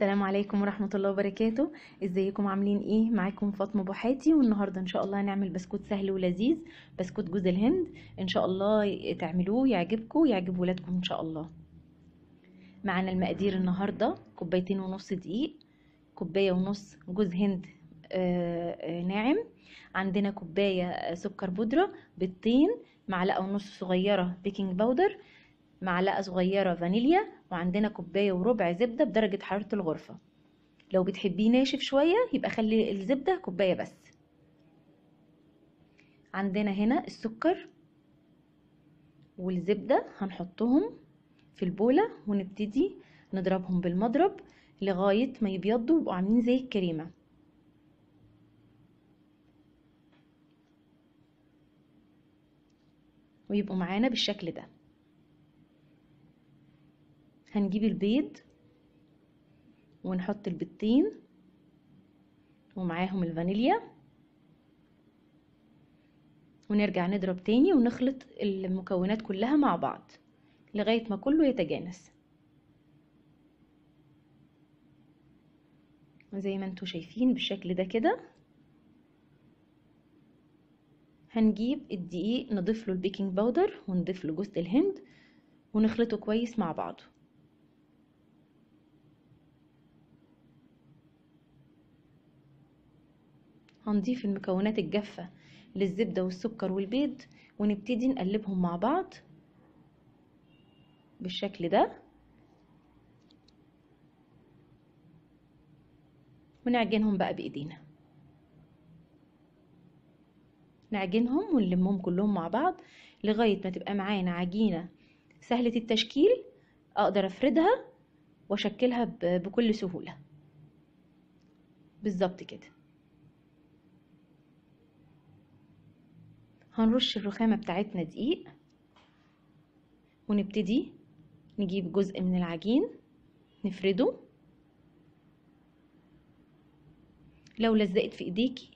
السلام عليكم ورحمة الله وبركاته ازيكم عاملين ايه معاكم فاطمة بوحاتي والنهاردة ان شاء الله هنعمل بسكوت سهل ولذيذ بسكوت جوز الهند ان شاء الله تعملوه يعجبكم ويعجب ولادكم ان شاء الله معانا المقادير النهاردة كوبايتين ونص دقيق كوباية ونص جوز هند آه، آه، ناعم عندنا كوباية سكر بودرة بيضتين معلقة ونص صغيرة بيكنج باودر معلقة صغيرة فانيليا وعندنا كوباية وربع زبدة بدرجة حرارة الغرفة لو بتحبيه ناشف شوية يبقى خلي الزبدة كوباية بس عندنا هنا السكر والزبدة هنحطهم في البولة ونبتدي نضربهم بالمضرب لغاية ما يبيضوا ويبقوا عاملين زي الكريمة ويبقوا معانا بالشكل ده هنجيب البيض ونحط البيضتين ومعاهم الفانيليا ونرجع نضرب تاني ونخلط المكونات كلها مع بعض لغاية ما كله يتجانس زي ما انتوا شايفين بالشكل ده كده هنجيب الدقيق نضيف له البيكنج باودر ونضيف له جزء الهند ونخلطه كويس مع بعضه هنضيف المكونات الجافة للزبدة والسكر والبيض ونبتدي نقلبهم مع بعض بالشكل ده ونعجنهم بقى بايدينا نعجنهم ونلمهم كلهم مع بعض لغاية ما تبقى معانا عجينة سهلة التشكيل اقدر افردها واشكلها بكل سهولة بالظبط كده هنرش الرخامة بتاعتنا دقيق ونبتدي نجيب جزء من العجين نفرده لو لزقت في ايديكي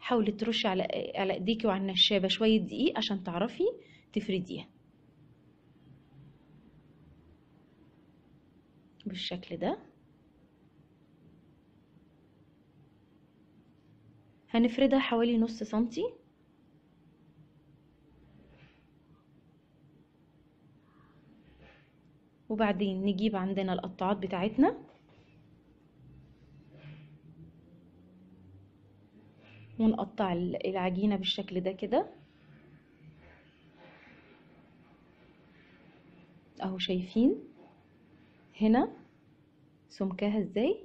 حاولي ترشي على على ايديكي وعلى النشابه شويه دقيق عشان تعرفي تفرديها بالشكل ده هنفردها حوالي نص سنتي وبعدين نجيب عندنا القطاعات بتاعتنا ونقطع العجينة بالشكل ده كده اهو شايفين هنا سمكها ازاي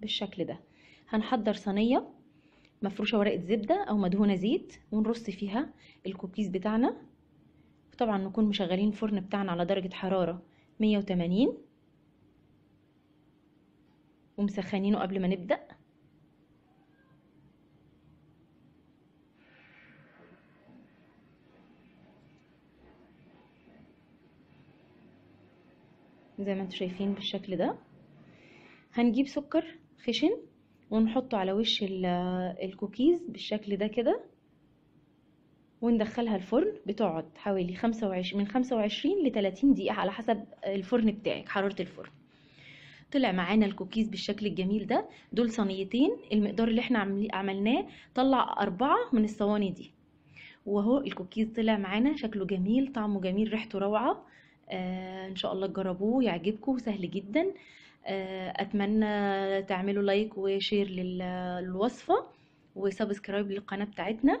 بالشكل ده هنحضر صينية مفروشة ورقة زبدة او مدهونة زيت ونرص فيها الكوكيز بتاعنا طبعا نكون مشغلين الفرن بتاعنا على درجة حرارة 180 ومسخنينه قبل ما نبدأ زي ما انتم شايفين بالشكل ده هنجيب سكر خشن ونحطه على وش الكوكيز بالشكل ده كده وندخلها الفرن بتقعد حوالي 25 من 25 ل 30 دقيقه على حسب الفرن بتاعك حراره الفرن طلع معانا الكوكيز بالشكل الجميل ده دول صينيتين المقدار اللي احنا عملناه طلع أربعة من الصواني دي وهو الكوكيز طلع معانا شكله جميل طعمه جميل ريحته روعة آه ان شاء الله تجربوه يعجبكم سهل جدا آه اتمنى تعملوا لايك وشير للوصفة وسبسكرايب للقناة بتاعتنا